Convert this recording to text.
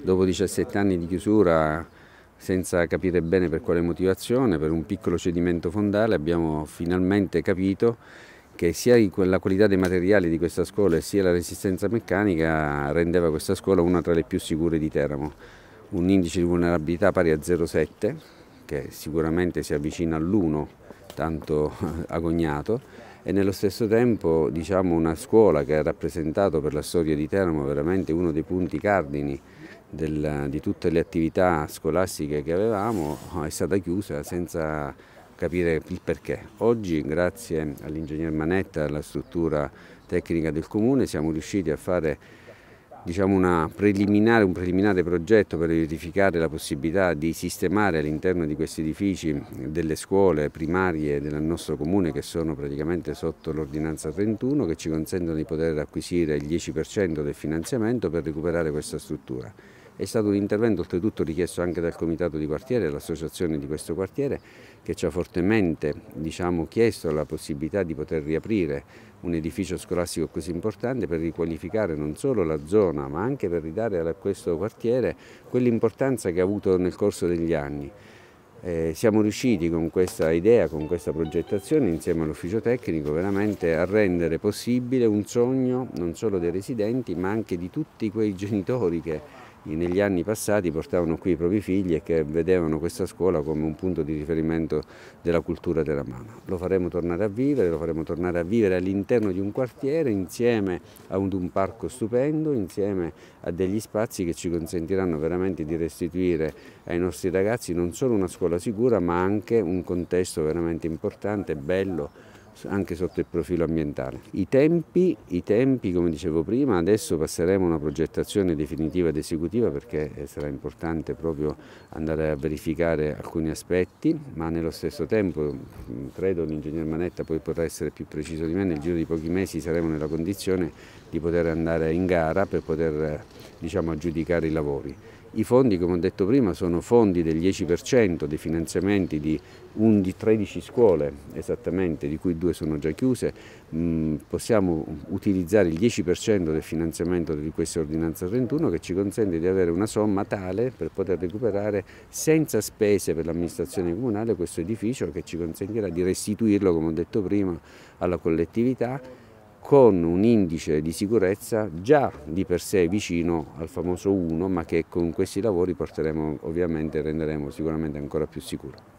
Dopo 17 anni di chiusura, senza capire bene per quale motivazione, per un piccolo cedimento fondale, abbiamo finalmente capito che sia la qualità dei materiali di questa scuola sia la resistenza meccanica rendeva questa scuola una tra le più sicure di Teramo. Un indice di vulnerabilità pari a 0,7, che sicuramente si avvicina all'1 tanto agognato, e nello stesso tempo diciamo, una scuola che ha rappresentato per la storia di Teramo veramente uno dei punti cardini del, di tutte le attività scolastiche che avevamo eh, è stata chiusa senza capire il perché. Oggi, grazie all'ingegner Manetta e alla struttura tecnica del comune, siamo riusciti a fare diciamo preliminare, un preliminare progetto per verificare la possibilità di sistemare all'interno di questi edifici delle scuole primarie del nostro comune che sono praticamente sotto l'ordinanza 31 che ci consentono di poter acquisire il 10% del finanziamento per recuperare questa struttura. È stato un intervento oltretutto richiesto anche dal comitato di quartiere, dall'associazione di questo quartiere, che ci ha fortemente diciamo, chiesto la possibilità di poter riaprire un edificio scolastico così importante per riqualificare non solo la zona ma anche per ridare a questo quartiere quell'importanza che ha avuto nel corso degli anni. Eh, siamo riusciti con questa idea, con questa progettazione insieme all'ufficio tecnico veramente a rendere possibile un sogno non solo dei residenti ma anche di tutti quei genitori che negli anni passati portavano qui i propri figli e che vedevano questa scuola come un punto di riferimento della cultura della mano. Lo faremo tornare a vivere, lo faremo tornare a vivere all'interno di un quartiere insieme a un parco stupendo, insieme a degli spazi che ci consentiranno veramente di restituire ai nostri ragazzi non solo una scuola sicura ma anche un contesto veramente importante, bello, anche sotto il profilo ambientale. I tempi, I tempi, come dicevo prima, adesso passeremo a una progettazione definitiva ed esecutiva perché eh, sarà importante proprio andare a verificare alcuni aspetti, ma nello stesso tempo, mm, credo l'ingegner Manetta poi potrà essere più preciso di me, nel giro di pochi mesi saremo nella condizione di poter andare in gara per poter eh, diciamo, aggiudicare i lavori. I fondi, come ho detto prima, sono fondi del 10% dei finanziamenti di, un, di 13 scuole esattamente, di cui due sono già chiuse. Mm, possiamo utilizzare il 10% del finanziamento di questa ordinanza 31 che ci consente di avere una somma tale per poter recuperare senza spese per l'amministrazione comunale questo edificio che ci consentirà di restituirlo, come ho detto prima, alla collettività con un indice di sicurezza già di per sé vicino al famoso 1, ma che con questi lavori porteremo ovviamente renderemo sicuramente ancora più sicuro.